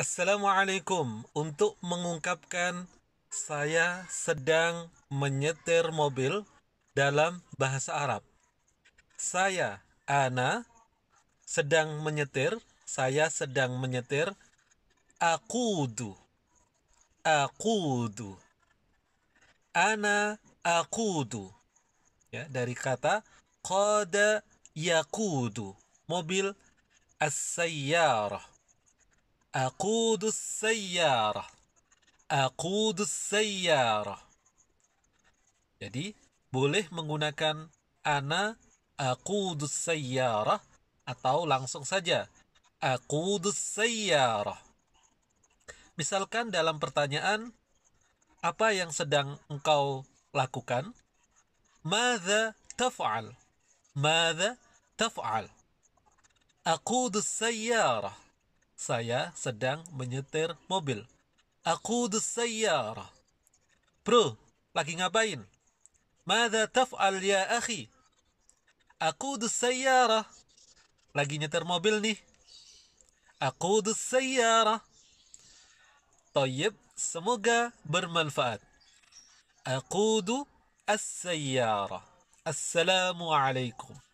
Assalamualaikum untuk mengungkapkan saya sedang menyetir mobil dalam bahasa Arab. Saya ana sedang menyetir, saya sedang menyetir aqudu. Aqudu. Ana aqudu. Ya, dari kata qada yaqudu, mobil as أقود السيارة أقود السيارة jadi boleh menggunakan ana أقود السيارة atau langsung saja أقود السيارة misalkan dalam pertanyaan apa yang sedang engkau lakukan ماذا تفعل ماذا تفعل أقود السيارة saya sedang menyetir mobil. Aku desayar. Bro, lagi ngapain? Mada taf'al ya akhi? Aku desayar. Lagi nyetir mobil nih. Aku desayar. Toyib, semoga bermanfaat. Aku as-sayyara. Assalamualaikum.